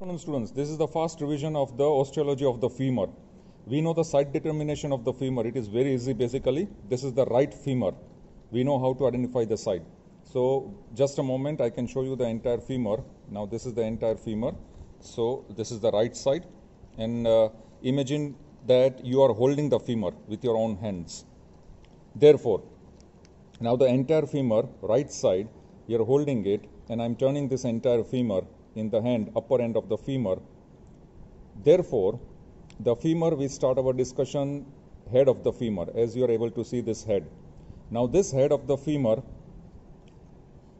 Good students, this is the first revision of the osteology of the femur. We know the site determination of the femur, it is very easy basically. This is the right femur. We know how to identify the site. So just a moment I can show you the entire femur. Now this is the entire femur. So this is the right side and uh, imagine that you are holding the femur with your own hands. Therefore, now the entire femur, right side, you are holding it and I am turning this entire femur in the hand, upper end of the femur. Therefore, the femur, we start our discussion head of the femur, as you are able to see this head. Now, this head of the femur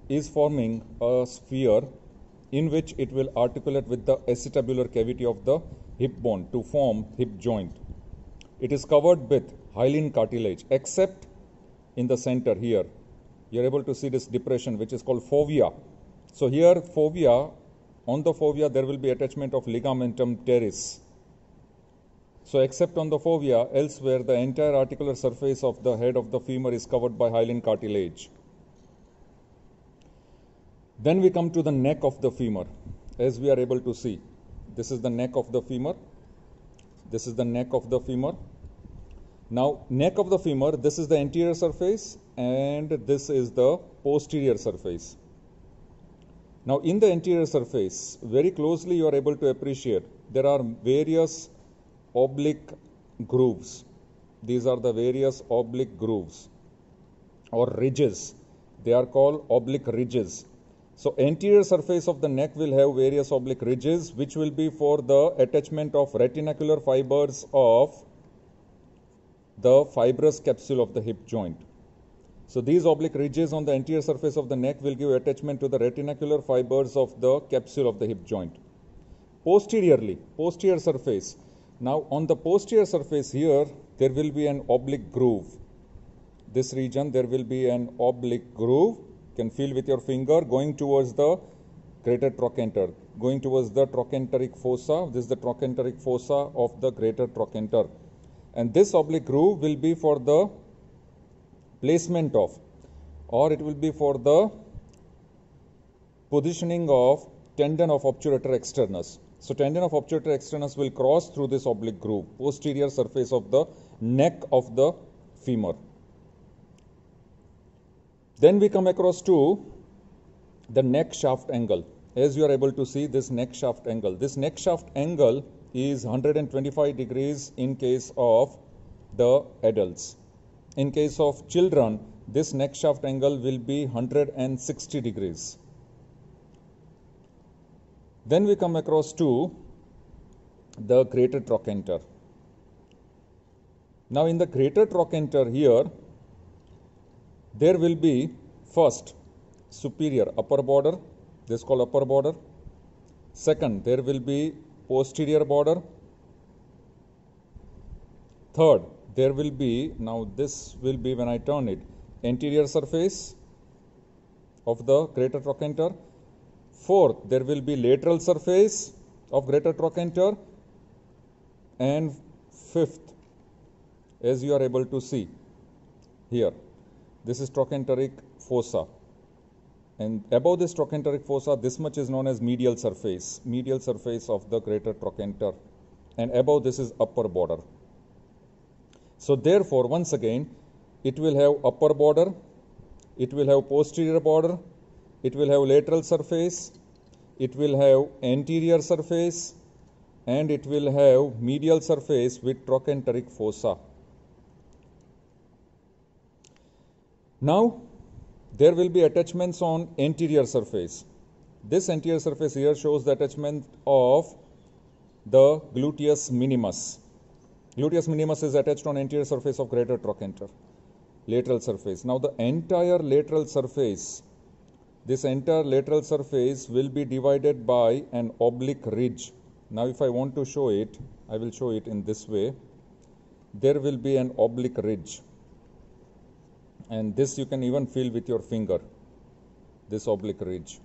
is forming a sphere in which it will articulate with the acetabular cavity of the hip bone to form hip joint. It is covered with hyaline cartilage, except in the center here. You're able to see this depression, which is called fovea. So here, fovea on the fovea, there will be attachment of ligamentum teres. So except on the fovea, elsewhere the entire articular surface of the head of the femur is covered by hyaline cartilage. Then we come to the neck of the femur, as we are able to see. This is the neck of the femur. This is the neck of the femur. Now, neck of the femur, this is the anterior surface and this is the posterior surface. Now in the anterior surface, very closely you are able to appreciate there are various oblique grooves. These are the various oblique grooves or ridges. They are called oblique ridges. So anterior surface of the neck will have various oblique ridges which will be for the attachment of retinacular fibers of the fibrous capsule of the hip joint. So these oblique ridges on the anterior surface of the neck will give attachment to the retinacular fibers of the capsule of the hip joint. Posteriorly, posterior surface. Now on the posterior surface here, there will be an oblique groove. This region, there will be an oblique groove. You can feel with your finger going towards the greater trochanter, going towards the trochanteric fossa. This is the trochanteric fossa of the greater trochanter. And this oblique groove will be for the placement of or it will be for the positioning of tendon of obturator externus. So tendon of obturator externus will cross through this oblique groove, posterior surface of the neck of the femur. Then we come across to the neck shaft angle. As you are able to see this neck shaft angle. This neck shaft angle is 125 degrees in case of the adults. In case of children, this neck shaft angle will be 160 degrees. Then we come across to the greater trochanter. Now in the greater trochanter here, there will be first superior upper border, this is called upper border. Second, there will be posterior border. Third, there will be now this will be when I turn it anterior surface of the greater trochanter fourth there will be lateral surface of greater trochanter and fifth as you are able to see here this is trochanteric fossa and above this trochanteric fossa this much is known as medial surface medial surface of the greater trochanter and above this is upper border so therefore, once again, it will have upper border, it will have posterior border, it will have lateral surface, it will have anterior surface, and it will have medial surface with trochanteric fossa. Now, there will be attachments on anterior surface. This anterior surface here shows the attachment of the gluteus minimus. Gluteus minimus is attached on anterior surface of greater trochanter, lateral surface. Now the entire lateral surface, this entire lateral surface will be divided by an oblique ridge. Now if I want to show it, I will show it in this way. There will be an oblique ridge. And this you can even feel with your finger, this oblique ridge.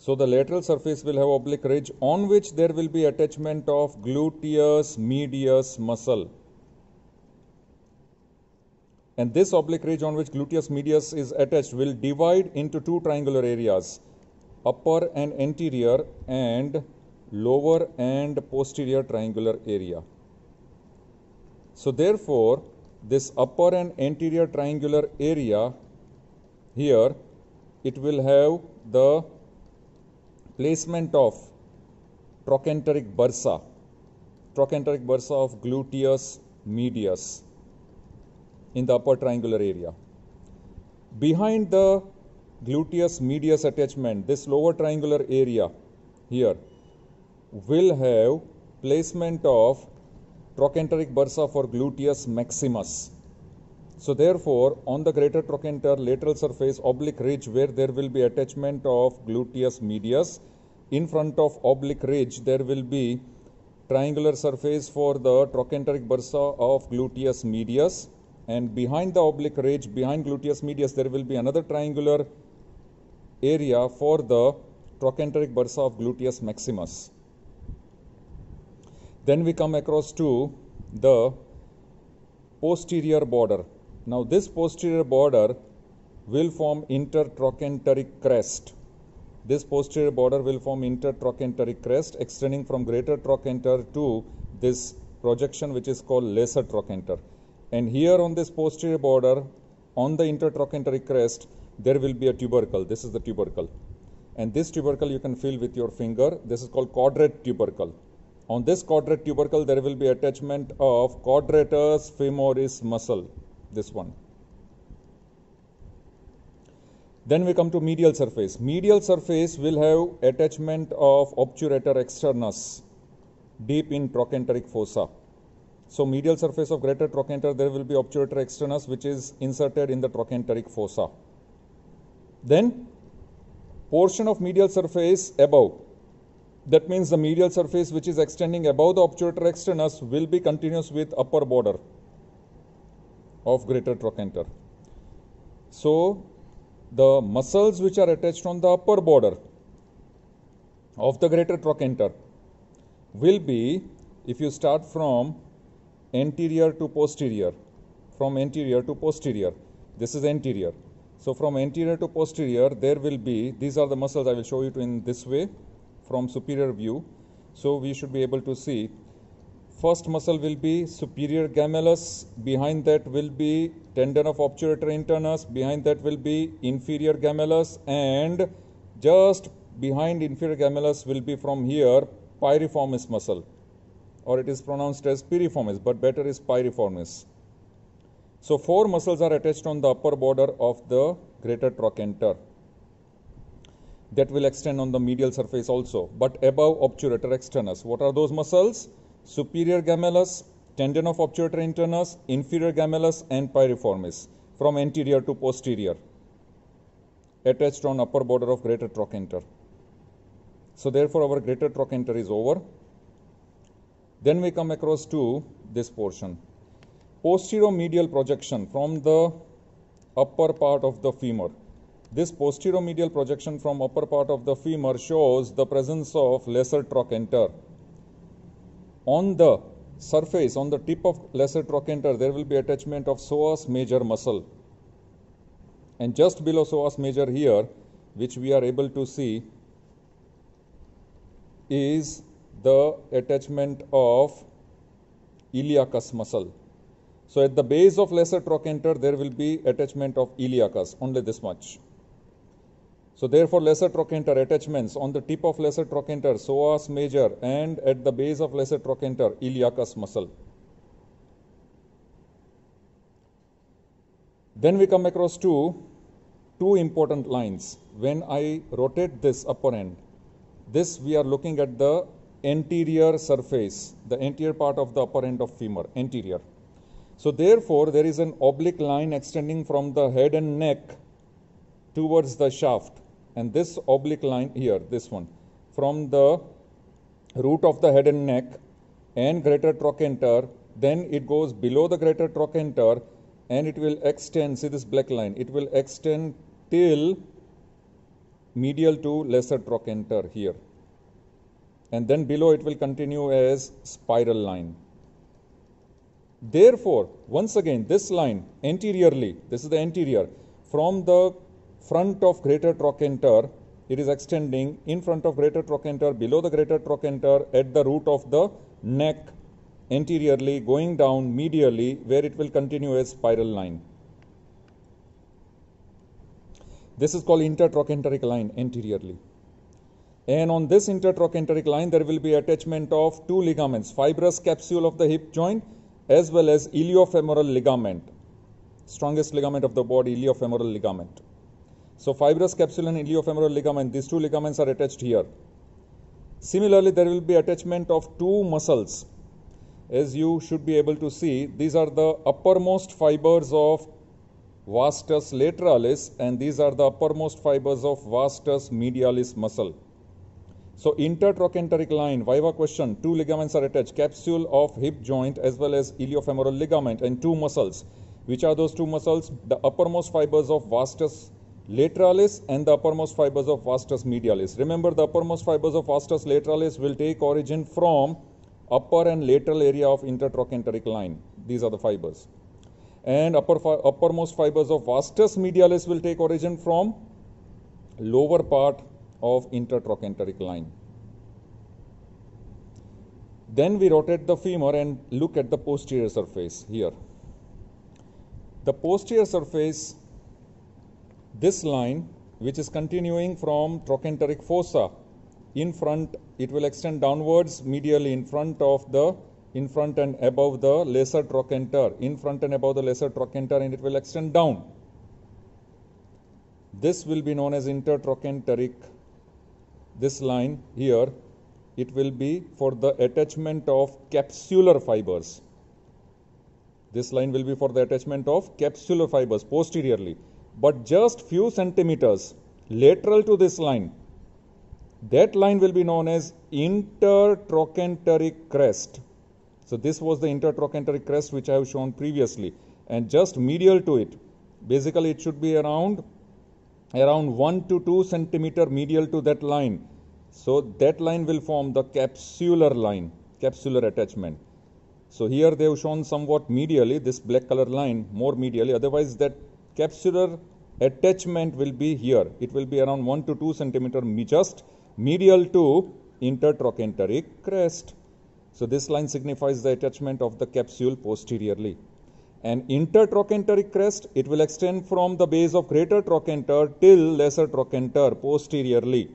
So the lateral surface will have oblique ridge on which there will be attachment of gluteus medius muscle. And this oblique ridge on which gluteus medius is attached will divide into two triangular areas, upper and anterior and lower and posterior triangular area. So therefore, this upper and anterior triangular area here, it will have the placement of trochanteric bursa trochanteric bursa of gluteus medius in the upper triangular area behind the gluteus medius attachment this lower triangular area here will have placement of trochanteric bursa for gluteus maximus so therefore, on the greater trochanter lateral surface oblique ridge where there will be attachment of gluteus medius, in front of oblique ridge there will be triangular surface for the trochanteric bursa of gluteus medius and behind the oblique ridge, behind gluteus medius there will be another triangular area for the trochanteric bursa of gluteus maximus. Then we come across to the posterior border now this posterior border will form intertrochanteric crest. This posterior border will form intertrochanteric crest extending from greater trochanter to this projection which is called lesser trochanter. And here on this posterior border, on the intertrochanteric crest, there will be a tubercle. This is the tubercle. And this tubercle you can feel with your finger. This is called quadrate tubercle. On this quadrate tubercle, there will be attachment of quadratus femoris muscle this one. Then we come to medial surface. Medial surface will have attachment of obturator externus deep in trochanteric fossa. So medial surface of greater trochanter, there will be obturator externus which is inserted in the trochanteric fossa. Then portion of medial surface above. That means the medial surface which is extending above the obturator externus will be continuous with upper border of greater trochanter. So, the muscles which are attached on the upper border of the greater trochanter will be, if you start from anterior to posterior, from anterior to posterior, this is anterior. So, from anterior to posterior, there will be, these are the muscles I will show you in this way from superior view. So, we should be able to see First muscle will be superior gemellus, behind that will be tendon of obturator internus, behind that will be inferior gemellus and just behind inferior gemellus will be from here piriformis muscle or it is pronounced as piriformis but better is piriformis. So four muscles are attached on the upper border of the greater trochanter that will extend on the medial surface also but above obturator externus. What are those muscles? superior gemellus, tendon of obturator internus, inferior gemellus and piriformis, from anterior to posterior attached on upper border of greater trochanter. So therefore our greater trochanter is over. Then we come across to this portion. Posterior medial projection from the upper part of the femur. This posterior medial projection from upper part of the femur shows the presence of lesser trochanter on the surface, on the tip of lesser trochanter, there will be attachment of psoas major muscle. And just below psoas major here, which we are able to see, is the attachment of iliacus muscle. So at the base of lesser trochanter, there will be attachment of iliacus, only this much. So therefore lesser trochanter attachments on the tip of lesser trochanter psoas major and at the base of lesser trochanter iliacus muscle. Then we come across two, two important lines. When I rotate this upper end, this we are looking at the anterior surface, the anterior part of the upper end of femur, anterior. So therefore there is an oblique line extending from the head and neck towards the shaft and this oblique line here, this one, from the root of the head and neck and greater trochanter, then it goes below the greater trochanter and it will extend, see this black line, it will extend till medial to lesser trochanter here and then below it will continue as spiral line therefore once again this line anteriorly this is the anterior from the front of greater trochanter, it is extending in front of greater trochanter, below the greater trochanter, at the root of the neck, anteriorly, going down medially, where it will continue as spiral line. This is called intertrochanteric line anteriorly. And on this intertrochanteric line, there will be attachment of two ligaments, fibrous capsule of the hip joint as well as iliofemoral ligament, strongest ligament of the body, iliofemoral ligament. So fibrous capsule and iliofemoral ligament, these two ligaments are attached here. Similarly, there will be attachment of two muscles. As you should be able to see, these are the uppermost fibers of vastus lateralis and these are the uppermost fibers of vastus medialis muscle. So intertrochanteric line, viva question, two ligaments are attached, capsule of hip joint as well as iliofemoral ligament and two muscles. Which are those two muscles? The uppermost fibers of vastus Lateralis and the uppermost fibers of vastus medialis. Remember the uppermost fibers of vastus lateralis will take origin from upper and lateral area of intertrochanteric line. These are the fibers. And upper fi uppermost fibers of vastus medialis will take origin from lower part of intertrochanteric line. Then we rotate the femur and look at the posterior surface here. The posterior surface this line which is continuing from trochanteric fossa in front it will extend downwards medially in front of the in front and above the lesser trochanter in front and above the lesser trochanter and it will extend down this will be known as intertrochanteric this line here it will be for the attachment of capsular fibers this line will be for the attachment of capsular fibers posteriorly but just few centimeters lateral to this line. That line will be known as intertrochanteric crest. So this was the intertrochanteric crest which I have shown previously and just medial to it. Basically it should be around around 1 to 2 centimeter medial to that line. So that line will form the capsular line, capsular attachment. So here they have shown somewhat medially, this black color line, more medially. Otherwise that Capsular attachment will be here. It will be around 1 to 2 centimeter just medial to intertrochanteric crest. So this line signifies the attachment of the capsule posteriorly. And intertrochanteric crest, it will extend from the base of greater trochanter till lesser trochanter posteriorly.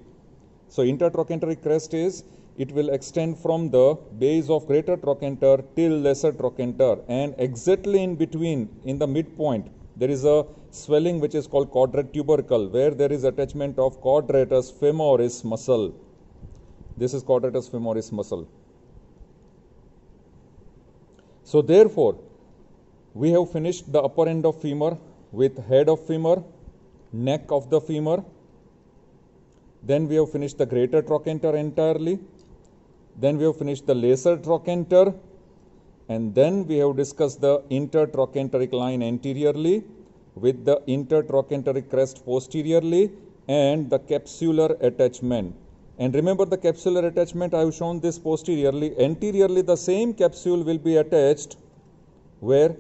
So intertrochanteric crest is it will extend from the base of greater trochanter till lesser trochanter and exactly in between in the midpoint there is a swelling which is called quadrate tubercle where there is attachment of quadratus femoris muscle. This is quadratus femoris muscle. So therefore, we have finished the upper end of femur with head of femur, neck of the femur. Then we have finished the greater trochanter entirely. Then we have finished the lesser trochanter and then we have discussed the intertrochanteric line anteriorly with the intertrochanteric crest posteriorly and the capsular attachment and remember the capsular attachment I have shown this posteriorly anteriorly the same capsule will be attached where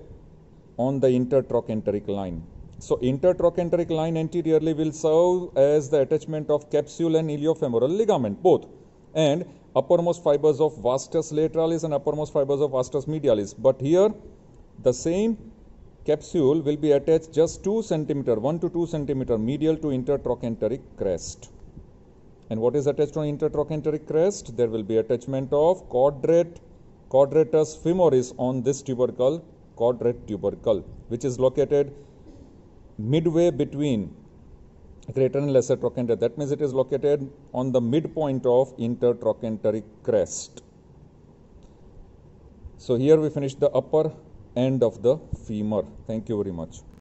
on the intertrochanteric line so intertrochanteric line anteriorly will serve as the attachment of capsule and iliofemoral ligament both and uppermost fibers of vastus lateralis and uppermost fibers of vastus medialis. But here the same capsule will be attached just 2 centimeter, 1 to 2 centimeter medial to intertrochanteric crest. And what is attached on intertrochanteric crest? There will be attachment of quadrate, quadratus femoris on this tubercle, quadrate tubercle, which is located midway between greater and lesser trochanter. That means it is located on the midpoint of intertrochanteric crest. So here we finish the upper end of the femur. Thank you very much.